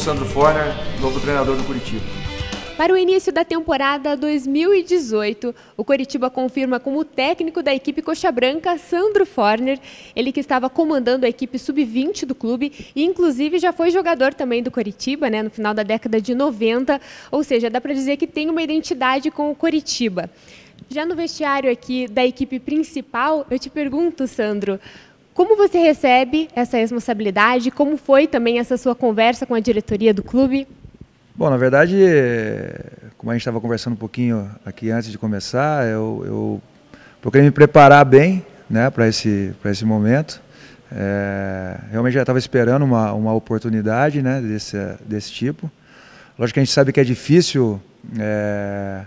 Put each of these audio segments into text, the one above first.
Sandro Forner, novo treinador do Curitiba. Para o início da temporada 2018, o Coritiba confirma como técnico da equipe Coxa Branca Sandro Forner, ele que estava comandando a equipe sub-20 do clube e inclusive já foi jogador também do Coritiba, né, no final da década de 90, ou seja, dá para dizer que tem uma identidade com o Coritiba. Já no vestiário aqui da equipe principal, eu te pergunto, Sandro, como você recebe essa responsabilidade? Como foi também essa sua conversa com a diretoria do clube? Bom, na verdade, eh, como a gente estava conversando um pouquinho aqui antes de começar, eu, eu procurei me preparar bem né, para esse, esse momento. É, realmente já estava esperando uma, uma oportunidade né, desse, desse tipo. Lógico que a gente sabe que é difícil é, eh,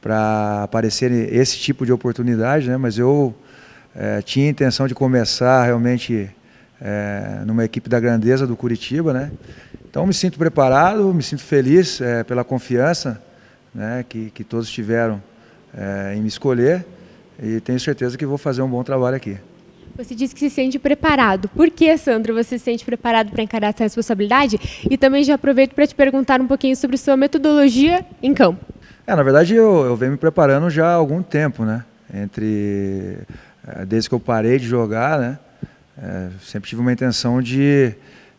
para aparecer esse tipo de oportunidade, né, mas eu é, tinha a intenção de começar realmente é, numa equipe da grandeza do Curitiba, né? Então me sinto preparado, me sinto feliz é, pela confiança né, que, que todos tiveram é, em me escolher e tenho certeza que vou fazer um bom trabalho aqui. Você disse que se sente preparado. Por que, Sandro, você se sente preparado para encarar essa responsabilidade? E também já aproveito para te perguntar um pouquinho sobre sua metodologia em campo. É, na verdade, eu, eu venho me preparando já há algum tempo, né? Entre é, desde que eu parei de jogar, né? É, sempre tive uma intenção de,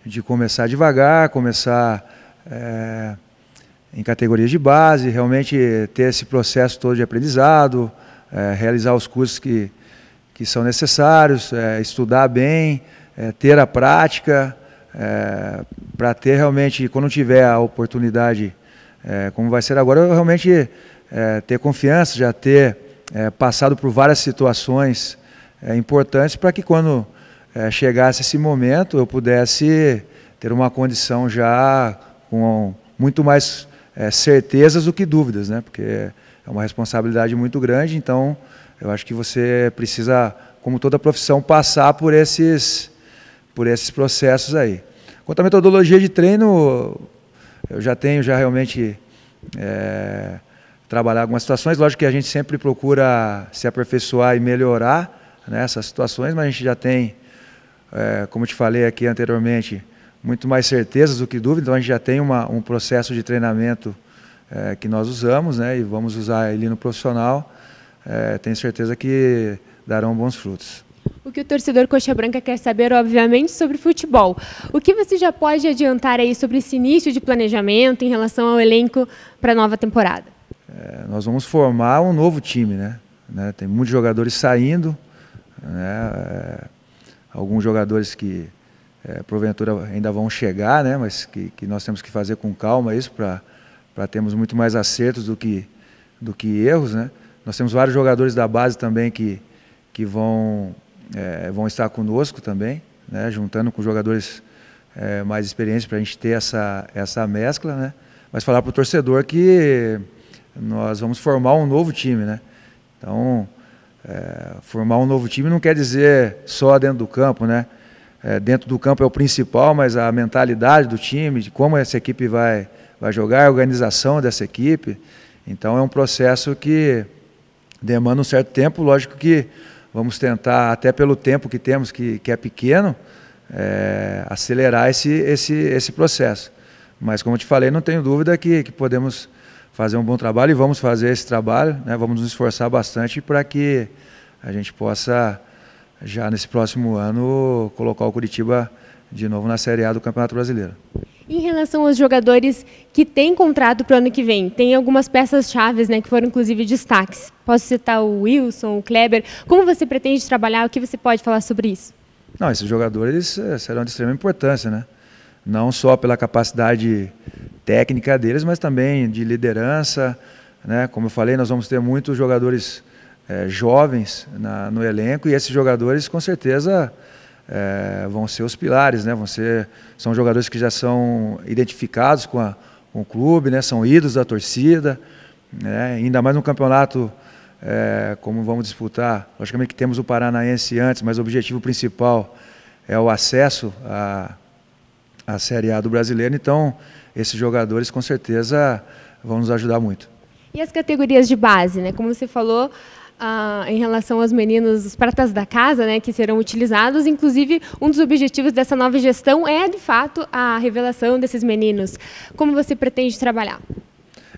de começar devagar, começar é, em categorias de base, realmente ter esse processo todo de aprendizado, é, realizar os cursos que, que são necessários, é, estudar bem, é, ter a prática, para ter realmente, quando tiver a oportunidade, como vai ser agora, eu realmente ter confiança, já ter é, passado por várias situações é, importantes para que quando é, chegasse esse momento eu pudesse ter uma condição já com muito mais é, certezas do que dúvidas, né? Porque é uma responsabilidade muito grande, então eu acho que você precisa, como toda profissão, passar por esses, por esses processos aí. Quanto à metodologia de treino, eu já tenho já realmente é, trabalhar algumas situações. Lógico que a gente sempre procura se aperfeiçoar e melhorar nessas né, situações, mas a gente já tem, é, como te falei aqui anteriormente, muito mais certezas do que dúvidas, então a gente já tem uma, um processo de treinamento é, que nós usamos né, e vamos usar ele no profissional. É, tenho certeza que darão bons frutos. O que o torcedor Coxa Branca quer saber, obviamente, sobre futebol. O que você já pode adiantar aí sobre esse início de planejamento em relação ao elenco para a nova temporada? é, nós vamos formar um novo time, né? né? Tem muitos jogadores saindo, né? É, alguns jogadores que é, porventura ainda vão chegar, né? Mas que, que nós temos que fazer com calma isso para termos muito mais acertos do que do que erros, né? Nós temos vários jogadores da base também que que vão é, vão estar conosco também, né? Juntando com jogadores é, mais experientes para a gente ter essa essa mescla, né? Mas falar para o torcedor que nós vamos formar um novo time, né? Então, é, formar um novo time não quer dizer só dentro do campo, né? É, dentro do campo é o principal, mas a mentalidade do time, de como essa equipe vai, vai jogar, a organização dessa equipe. Então, é um processo que demanda um certo tempo. Lógico que vamos tentar, até pelo tempo que temos, que, que é pequeno, é, acelerar esse, esse, esse processo. Mas, como eu te falei, não tenho dúvida que, que podemos fazer um bom trabalho e vamos fazer esse trabalho, né? vamos nos esforçar bastante para que a gente possa, já nesse próximo ano, colocar o Curitiba de novo na Série A do Campeonato Brasileiro. Em relação aos jogadores que têm contrato para o ano que vem, tem algumas peças chaves né, que foram inclusive destaques. Posso citar o Wilson, o Kleber. Como você pretende trabalhar? O que você pode falar sobre isso? Não, esses jogadores eh, serão de extrema importância, né? não só pela capacidade técnica deles, mas também de liderança. Né? Como eu falei, nós vamos ter muitos jogadores é, jovens na, no elenco e esses jogadores, com certeza, é, vão ser os pilares, né? Vão ser, são jogadores que já são identificados com, a, com o clube, né? São ídolos da torcida, né? Ainda mais no campeonato é, como vamos disputar. Logicamente que temos o Paranaense antes, mas o objetivo principal é o acesso a a Série A do brasileiro. Então, esses jogadores com certeza vão nos ajudar muito. E as categorias de base, né? Como você falou, ah, em relação aos meninos, os pratas da casa, né, que serão utilizados. Inclusive, um dos objetivos dessa nova gestão é, de fato, a revelação desses meninos. Como você pretende trabalhar?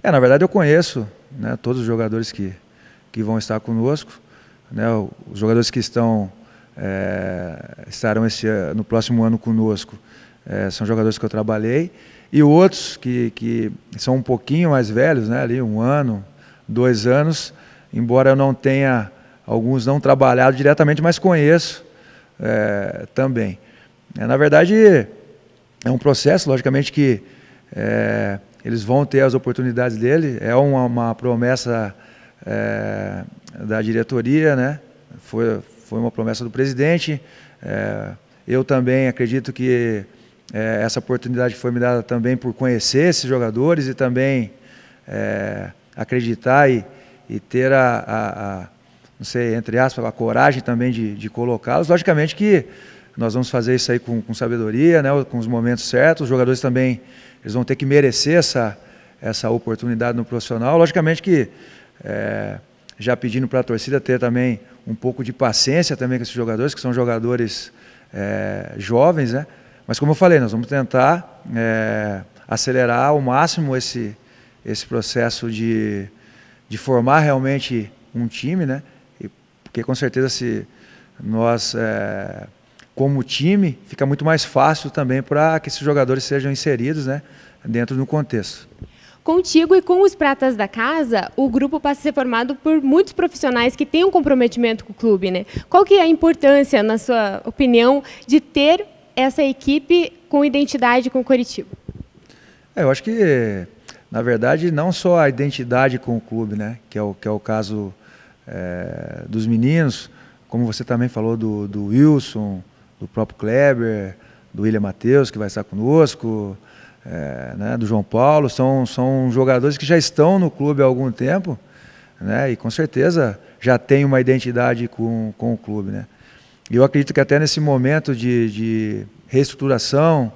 É, na verdade, eu conheço né, todos os jogadores que, que vão estar conosco. Né, os jogadores que estão é, estarão esse, no próximo ano conosco é, são jogadores que eu trabalhei. E outros que, que são um pouquinho mais velhos, né? ali um ano, dois anos, embora eu não tenha, alguns não trabalhado diretamente, mas conheço é, também. É, na verdade, é um processo, logicamente, que é, eles vão ter as oportunidades dele, é uma, uma promessa é, da diretoria, né? foi, foi uma promessa do presidente. É, eu também acredito que é, essa oportunidade foi me dada também por conhecer esses jogadores e também é, acreditar e, e ter a, a, a, não sei, entre aspas, a coragem também de, de colocá-los. Logicamente que nós vamos fazer isso aí com, com, sabedoria, né, com os momentos certos. Os jogadores também eles vão ter que merecer essa, essa oportunidade no profissional. Logicamente que é, já pedindo para a torcida ter também um pouco de paciência também com esses jogadores, que são jogadores é, jovens, né? Mas como eu falei, nós vamos tentar é, acelerar ao máximo esse, esse processo de, de formar realmente um time, né? E, porque com certeza se nós, é, como time, fica muito mais fácil também para que esses jogadores sejam inseridos né, dentro do contexto. Contigo e com os Pratas da Casa, o grupo passa a ser formado por muitos profissionais que têm um comprometimento com o clube, né? Qual que é a importância, na sua opinião, de ter essa equipe com identidade com o Curitiba? É, eu acho que, na verdade, não só a identidade com o clube, né? Que é o, que é o caso é, dos meninos, como você também falou do, do Wilson, do próprio Kleber, do William Matheus, que vai estar conosco, é, né, do João Paulo, são, são jogadores que já estão no clube há algum tempo, né, e com certeza já tem uma identidade com, com o clube. Né eu acredito que até nesse momento de, de reestruturação,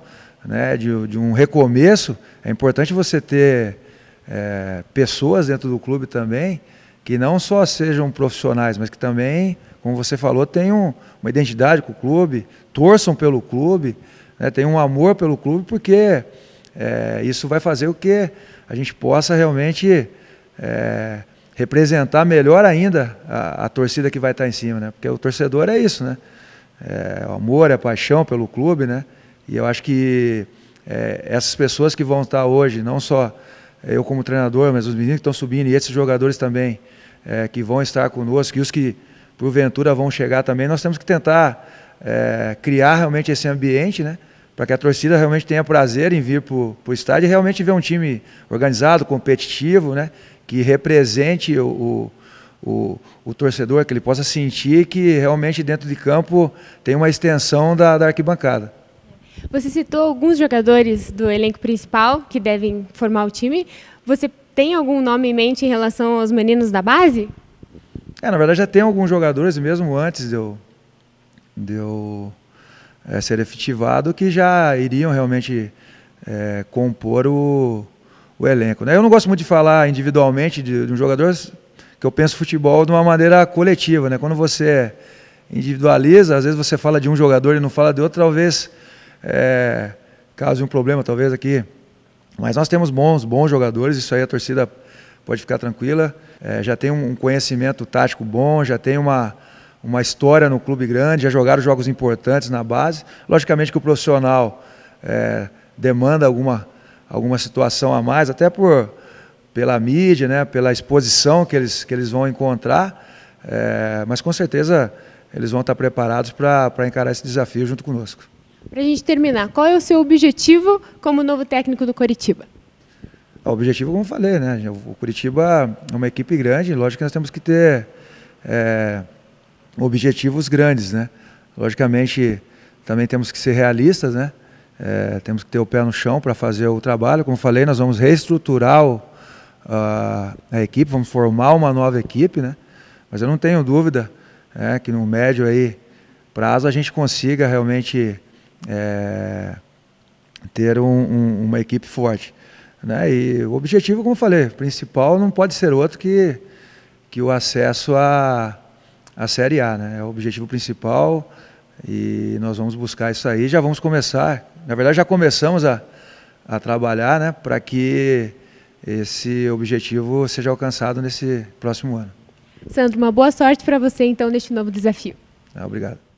né, de, de, um recomeço, é importante você ter é, pessoas dentro do clube também que não só sejam profissionais, mas que também, como você falou, tenham uma identidade com o clube, torçam pelo clube, né, tenham um amor pelo clube, porque é, isso vai fazer o que a gente possa realmente é, representar melhor ainda a, a, torcida que vai estar em cima, né? Porque o torcedor é isso, né? É, o amor, é a paixão pelo clube, né? E eu acho que é, essas pessoas que vão estar hoje, não só eu como treinador, mas os meninos que estão subindo e esses jogadores também, é, que vão estar conosco, e os que porventura vão chegar também, nós temos que tentar é, criar realmente esse ambiente, né? para que a torcida realmente tenha prazer em vir para o estádio e realmente ver um time organizado, competitivo, né? que represente o, o, o, torcedor, que ele possa sentir que realmente dentro de campo tem uma extensão da, da arquibancada. Você citou alguns jogadores do elenco principal que devem formar o time. Você tem algum nome em mente em relação aos meninos da base? É, na verdade já tem alguns jogadores mesmo antes de eu, de eu é, ser efetivado que já iriam realmente é, compor o, o elenco. Né? Eu não gosto muito de falar individualmente de, de um jogador, que eu penso futebol de uma maneira coletiva. Né? Quando você individualiza, às vezes você fala de um jogador e não fala de outro, talvez é, cause um problema, talvez aqui. Mas nós temos bons, bons jogadores, isso aí a torcida pode ficar tranquila. É, já tem um conhecimento tático bom, já tem uma, uma história no clube grande, já jogaram jogos importantes na base. Logicamente que o profissional é, demanda alguma, alguma situação a mais, até por, pela mídia, né, pela exposição que eles, que eles vão encontrar, é, mas com certeza eles vão estar preparados para encarar esse desafio junto conosco. Para a gente terminar, qual é o seu objetivo como novo técnico do Coritiba? É, o objetivo, como falei, né? O Curitiba é uma equipe grande, lógico que nós temos que ter é, objetivos grandes, né? Logicamente, também temos que ser realistas, né? É, temos que ter o pé no chão para fazer o trabalho. Como falei, nós vamos reestruturar o, a, a, equipe, vamos formar uma nova equipe, né? Mas eu não tenho dúvida é, que no médio aí prazo a gente consiga realmente é, ter um, um, uma equipe forte. Né? E o objetivo, como falei, principal não pode ser outro que, que o acesso a, a Série A, né? É o objetivo principal e nós vamos buscar isso aí. Já vamos começar, na verdade já começamos a, a trabalhar, né? Para que esse objetivo seja alcançado nesse próximo ano. Sandro, uma boa sorte para você então neste novo desafio. Ah, obrigado.